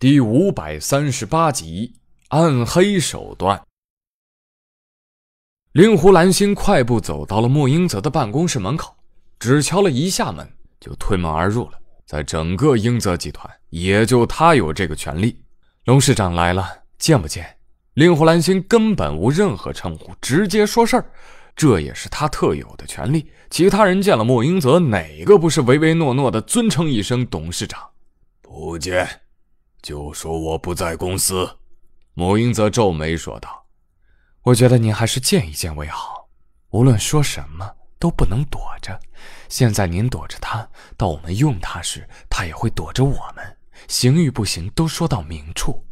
第五百三十八集，暗黑手段。令狐兰心快步走到了莫英泽的办公室门口，只敲了一下门，就推门而入了。在整个英泽集团，也就他有这个权利。龙市长来了，见不见？令狐兰心根本无任何称呼，直接说事儿，这也是他特有的权利。其他人见了莫英泽，哪个不是唯唯诺诺的尊称一声董事长？不见。就说我不在公司。”穆英则皱眉说道，“我觉得您还是见一见为好。无论说什么都不能躲着。现在您躲着他，到我们用他时，他也会躲着我们。行与不行，都说到明处。”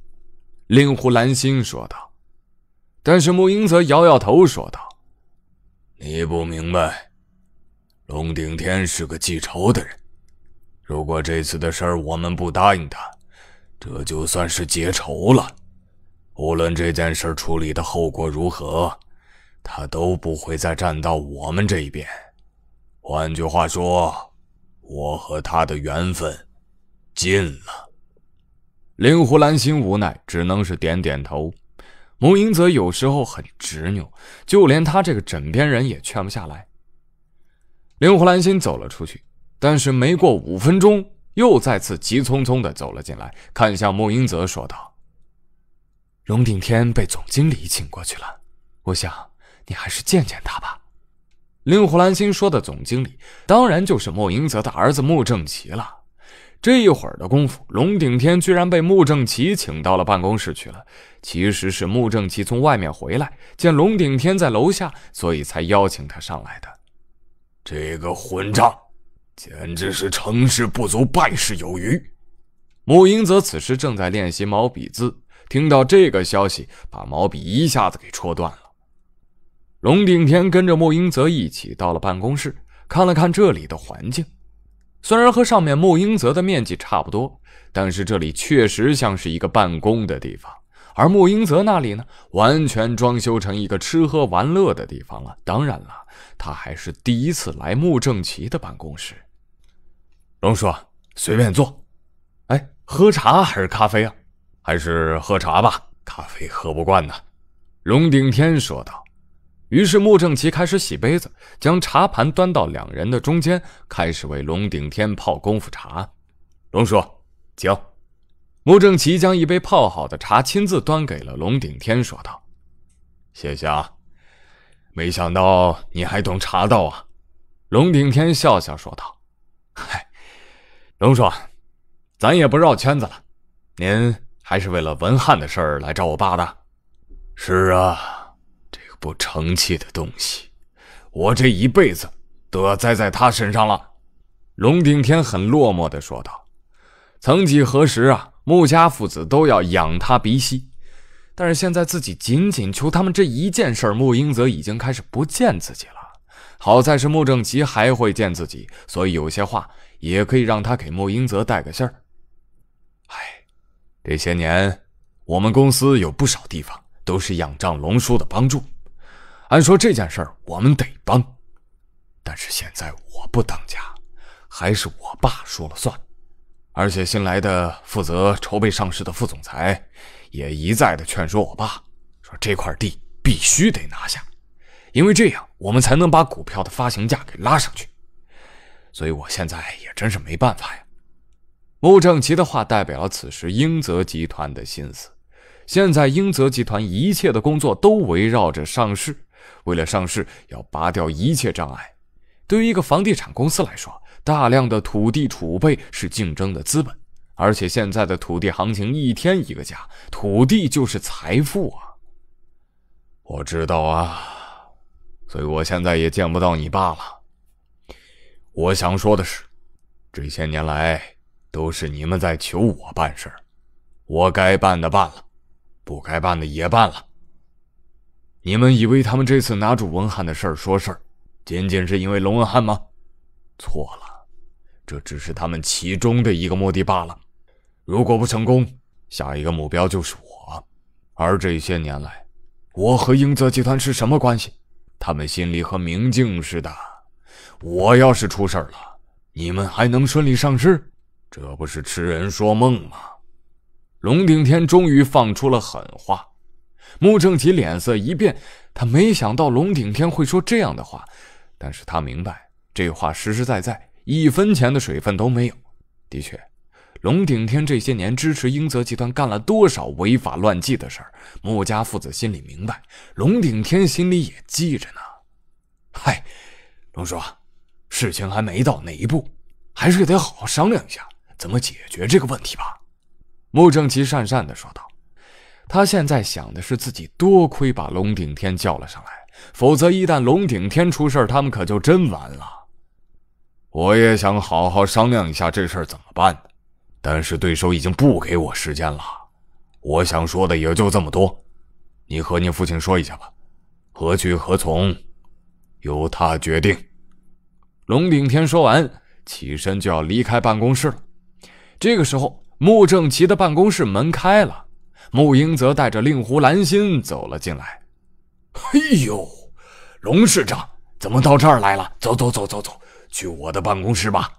令狐兰心说道。但是穆英则摇摇头说道：“你不明白，龙鼎天是个记仇的人。如果这次的事儿我们不答应他。”这就算是结仇了。无论这件事处理的后果如何，他都不会再站到我们这边。换句话说，我和他的缘分尽了。令狐兰心无奈，只能是点点头。穆英则有时候很执拗，就连他这个枕边人也劝不下来。令狐兰心走了出去，但是没过五分钟。又再次急匆匆地走了进来，看向穆英泽说道：“龙鼎天被总经理请过去了，我想你还是见见他吧。”令狐兰心说的总经理，当然就是穆英泽的儿子穆正奇了。这一会儿的功夫，龙鼎天居然被穆正奇请到了办公室去了。其实是穆正奇从外面回来，见龙鼎天在楼下，所以才邀请他上来的。这个混账！简直是成事不足，败事有余。穆英泽此时正在练习毛笔字，听到这个消息，把毛笔一下子给戳断了。龙鼎天跟着穆英泽一起到了办公室，看了看这里的环境，虽然和上面穆英泽的面积差不多，但是这里确实像是一个办公的地方，而穆英泽那里呢，完全装修成一个吃喝玩乐的地方了。当然了，他还是第一次来穆正奇的办公室。龙叔，随便坐。哎，喝茶还是咖啡啊？还是喝茶吧，咖啡喝不惯呢。龙顶天说道。于是穆正奇开始洗杯子，将茶盘端到两人的中间，开始为龙顶天泡功夫茶。龙叔，请。穆正奇将一杯泡好的茶亲自端给了龙顶天，说道：“谢谢啊，没想到你还懂茶道啊。”龙顶天笑笑说道：“嗨。”龙叔，咱也不绕圈子了，您还是为了文翰的事儿来找我爸的。是啊，这个不成器的东西，我这一辈子都要栽在他身上了。龙顶天很落寞的说道：“曾几何时啊，穆家父子都要仰他鼻息，但是现在自己仅仅求他们这一件事，穆英泽已经开始不见自己了。好在是穆正奇还会见自己，所以有些话。”也可以让他给莫英泽带个信儿。哎，这些年我们公司有不少地方都是仰仗龙叔的帮助。按说这件事儿我们得帮，但是现在我不当家，还是我爸说了算。而且新来的负责筹备上市的副总裁也一再的劝说我爸，说这块地必须得拿下，因为这样我们才能把股票的发行价给拉上去。所以我现在也真是没办法呀。穆正奇的话代表了此时英泽集团的心思。现在英泽集团一切的工作都围绕着上市，为了上市要拔掉一切障碍。对于一个房地产公司来说，大量的土地储备是竞争的资本，而且现在的土地行情一天一个价，土地就是财富啊。我知道啊，所以我现在也见不到你爸了。我想说的是，这些年来都是你们在求我办事儿，我该办的办了，不该办的也办了。你们以为他们这次拿住文翰的事儿说事儿，仅仅是因为龙文翰吗？错了，这只是他们其中的一个目的罢了。如果不成功，下一个目标就是我。而这些年来，我和英泽集团是什么关系？他们心里和明镜似的。我要是出事儿了，你们还能顺利上市？这不是痴人说梦吗？龙顶天终于放出了狠话。穆正奇脸色一变，他没想到龙顶天会说这样的话，但是他明白，这话实实在在，一分钱的水分都没有。的确，龙顶天这些年支持英泽集团干了多少违法乱纪的事儿，穆家父子心里明白，龙顶天心里也记着呢。嗨，龙叔。事情还没到那一步，还是得好好商量一下怎么解决这个问题吧。”穆正奇讪讪地说道。他现在想的是，自己多亏把龙顶天叫了上来，否则一旦龙顶天出事，他们可就真完了。我也想好好商量一下这事儿怎么办，但是对手已经不给我时间了。我想说的也就这么多，你和你父亲说一下吧，何去何从，由他决定。龙鼎天说完，起身就要离开办公室了。这个时候，穆正奇的办公室门开了，穆英泽带着令狐兰心走了进来。“哎呦，龙市长怎么到这儿来了？走走走走走，去我的办公室吧。”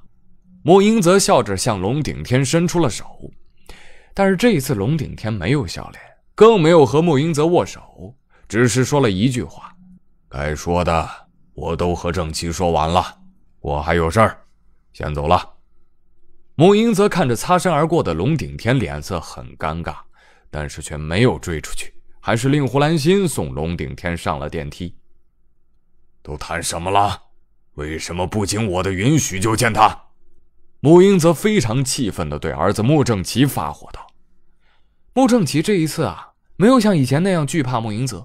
穆英泽笑着向龙鼎天伸出了手，但是这一次龙鼎天没有笑脸，更没有和穆英泽握手，只是说了一句话：“该说的我都和正奇说完了。”我还有事儿，先走了。穆英则看着擦身而过的龙顶天，脸色很尴尬，但是却没有追出去。还是令狐兰心送龙顶天上了电梯。都谈什么了？为什么不经我的允许就见他？穆英则非常气愤的对儿子穆正奇发火道：“穆正奇，这一次啊，没有像以前那样惧怕穆英泽。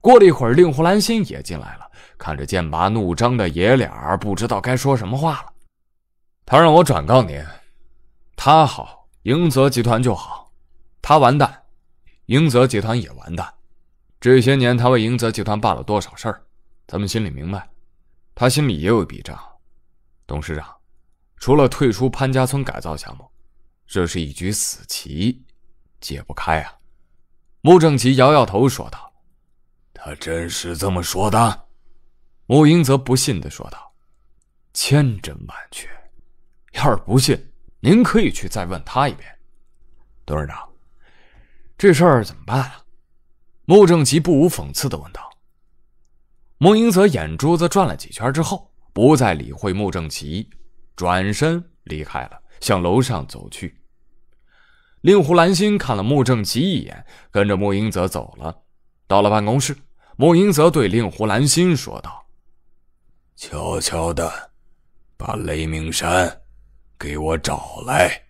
过了一会儿，令狐兰心也进来了。看着剑拔弩张的爷俩不知道该说什么话了。他让我转告您，他好，赢泽集团就好；他完蛋，赢泽集团也完蛋。这些年，他为赢泽集团办了多少事儿，咱们心里明白。他心里也有一笔账。董事长，除了退出潘家村改造项目，这是一局死棋，解不开啊。穆正奇摇摇头说道：“他真是这么说的。”穆英则不信的说道：“千真万确，要是不信，您可以去再问他一遍。”董事长，这事儿怎么办啊？”穆正奇不无讽刺的问道。穆英则眼珠子转了几圈之后，不再理会穆正奇，转身离开了，向楼上走去。令狐兰心看了穆正奇一眼，跟着穆英泽走了。到了办公室，穆英泽对令狐兰心说道。悄悄的把雷鸣山给我找来。